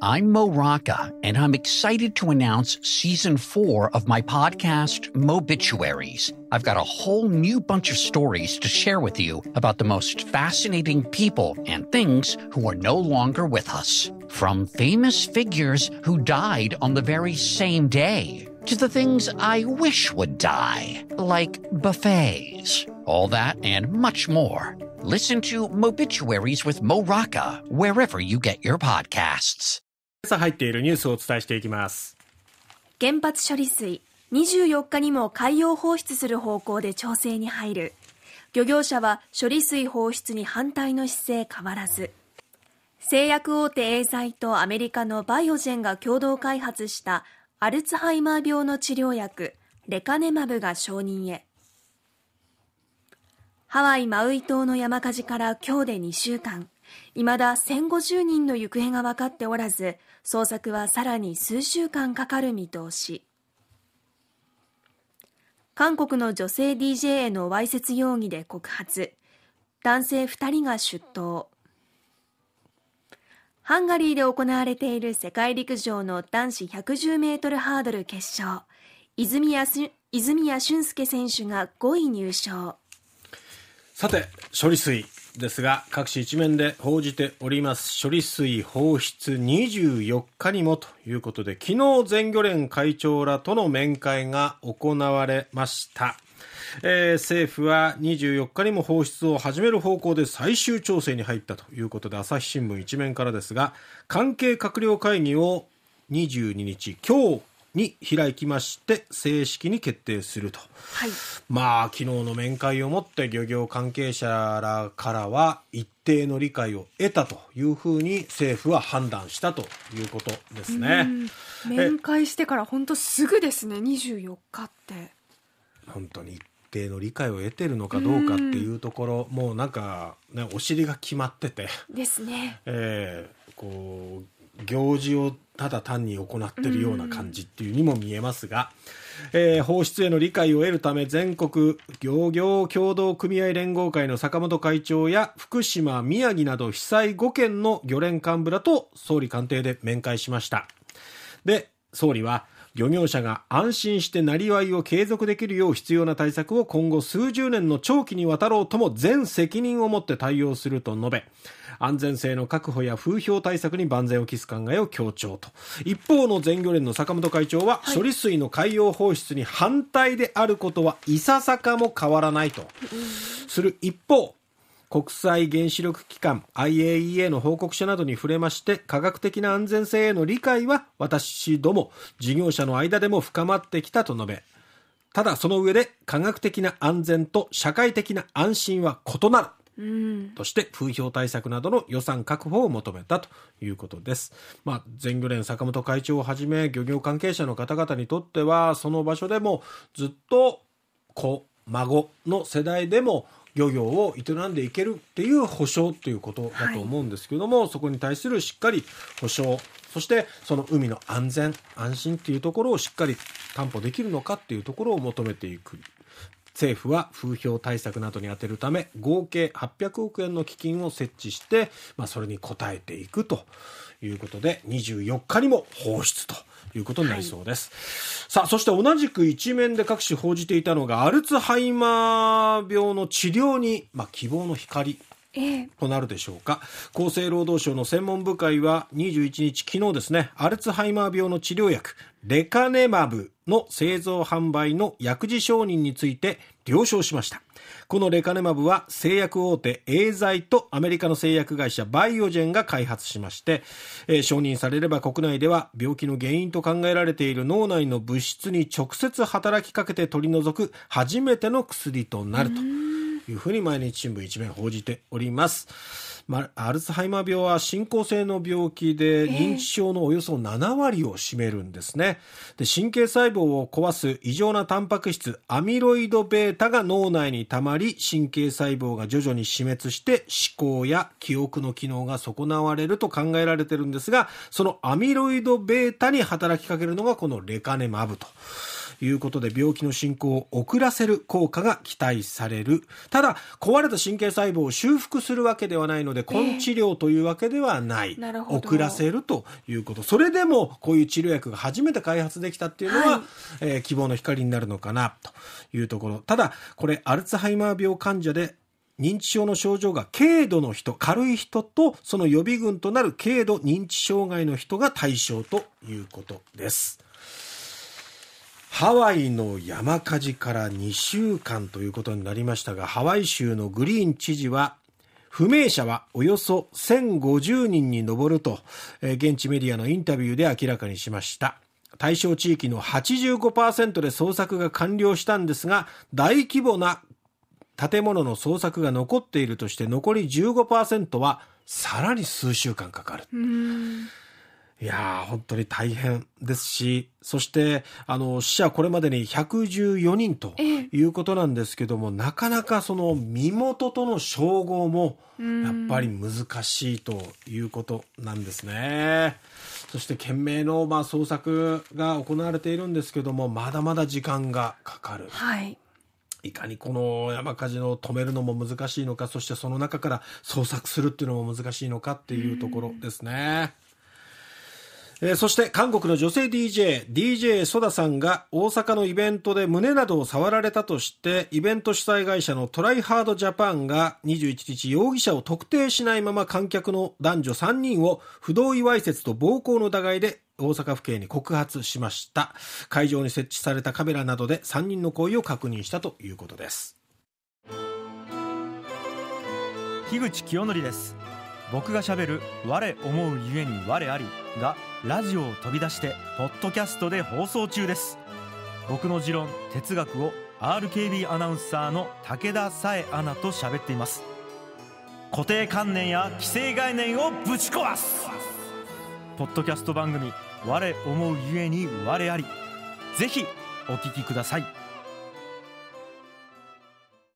I'm Mo Rocca, and I'm excited to announce season four of my podcast, Mobituaries. I've got a whole new bunch of stories to share with you about the most fascinating people and things who are no longer with us. From famous figures who died on the very same day to the things I wish would die, like buffets. All that and much more. Listen to Mobituaries with Mo Rocca wherever you get your podcasts. 朝入っているニュースをお伝えしていきます。原発処理水24日にも海洋放出する方向で調整に入る。漁業者は処理水放出に反対の姿勢変わらず。製薬大手エーザイとアメリカのバイオジェンが共同開発したアルツハイマー病の治療薬レカネマブが承認へ。ハワイ・マウイ島の山火事から今日で2週間、いまだ1050人の行方が分かっておらず、捜索はさらに数週間かかる見通し。韓国の女性 DJ へのわいせつ容疑で告発。男性2人が出頭。ハンガリーで行われている世界陸上の男子110メートルハードル決勝。泉谷俊介選手が5位入賞。さて、処理水ですが、各紙一面で報じております、処理水放出24日にもということで、昨日全漁連会長らとの面会が行われました。えー、政府は24日にも放出を始める方向で最終調整に入ったということで朝日新聞一面からですが関係閣僚会議を22日今日に開きまして正式に決定すると、はい、まあ昨日の面会をもって漁業関係者らからは一定の理解を得たというふうに政府は判断したということですね面会してから本当すぐですね24日って本当に一定の理解を得てるのかどうかっていうところ、うもうなんか、ね、お尻が決まっててですね、えー、こう行事をただ単に行っているような感じっていうにも見えますが、えー、放出への理解を得るため全国漁業協同組合連合会の坂本会長や福島宮城など被災5県の漁連幹部らと総理官邸で面会しましたで総理は漁業者が安心してなりわいを継続できるよう必要な対策を今後数十年の長期にわたろうとも全責任を持って対応すると述べ、安全性の確保や風評対策に万全を期す考えを強調と。一方の全漁連の坂本会長は、処理水の海洋放出に反対であることはいささかも変わらないと。する一方、国際原子力機関 IAEA の報告書などに触れまして科学的な安全性への理解は私ども事業者の間でも深まってきたと述べただその上で科学的な安全と社会的な安心は異なるうん、として風評対策などの予算確保を求めたということです、まあ、全漁連坂本会長をはじめ漁業関係者の方々にとってはその場所でもずっとこ孫の世代でも漁業を営んでいけるっていう保障ということだと思うんですけども、はい、そこに対するしっかり保障そしてその海の安全安心っていうところをしっかり担保できるのかっていうところを求めていく政府は風評対策などに充てるため合計800億円の基金を設置して、まあ、それに応えていくということで24日にも放出と。いうことになりそうです、はい、さあそして同じく一面で各種報じていたのがアルツハイマー病の治療に、まあ、希望の光となるでしょうか厚生労働省の専門部会は21日昨日ですねアルツハイマー病の治療薬レカネマブの製造販売の薬事承認について了承しましたこのレカネマブは製薬大手エーザイとアメリカの製薬会社バイオジェンが開発しまして、えー、承認されれば国内では病気の原因と考えられている脳内の物質に直接働きかけて取り除く初めての薬となると。いうふうに毎日新聞一面報じております。まあ、アルツハイマー病は進行性の病気で認知症のおよそ7割を占めるんですね。で神経細胞を壊す異常なタンパク質アミロイド β が脳内にたまり神経細胞が徐々に死滅して思考や記憶の機能が損なわれると考えられてるんですがそのアミロイド β に働きかけるのがこのレカネマブと。いうことで病気の進行を遅らせる効果が期待されるただ壊れた神経細胞を修復するわけではないので根治療というわけではない、えー、な遅らせるということそれでもこういう治療薬が初めて開発できたっていうのは、はい、えー、希望の光になるのかなというところただこれアルツハイマー病患者で認知症の症状が軽度の人、軽い人と、その予備軍となる軽度認知障害の人が対象ということです。ハワイの山火事から2週間ということになりましたが、ハワイ州のグリーン知事は、不明者はおよそ1050人に上ると、現地メディアのインタビューで明らかにしました。対象地域の85%で捜索が完了したんですが、大規模な建物の捜索が残っているとして、残り15%はさらに数週間かかる。いやー、本当に大変ですし、そして、あの、死者これまでに114人ということなんですけども、なかなかその身元との称号も、やっぱり難しいということなんですね。そして懸命の、まあ、捜索が行われているんですけども、まだまだ時間がかかる。はい。いかにこの山火事を止めるのも難しいのか、そしてその中から捜索するっていうのも難しいのかっていうところですね。えー、そして韓国の女性 DJ、DJ ソダさんが大阪のイベントで胸などを触られたとして、イベント主催会社のトライハードジャパンが21日容疑者を特定しないまま観客の男女3人を不同意わいせつと暴行の疑いで大阪府警に告発しました会場に設置されたカメラなどで3人の行為を確認したということです樋口清則です僕がしゃべる「我思うゆえに我あり」がラジオを飛び出してポッドキャストで放送中です僕の持論哲学を RKB アナウンサーの武田紗恵アナと喋っています固定観念や既成概念をぶち壊すポッドキャスト番組「我思うゆえに我あり」ぜひお聴きください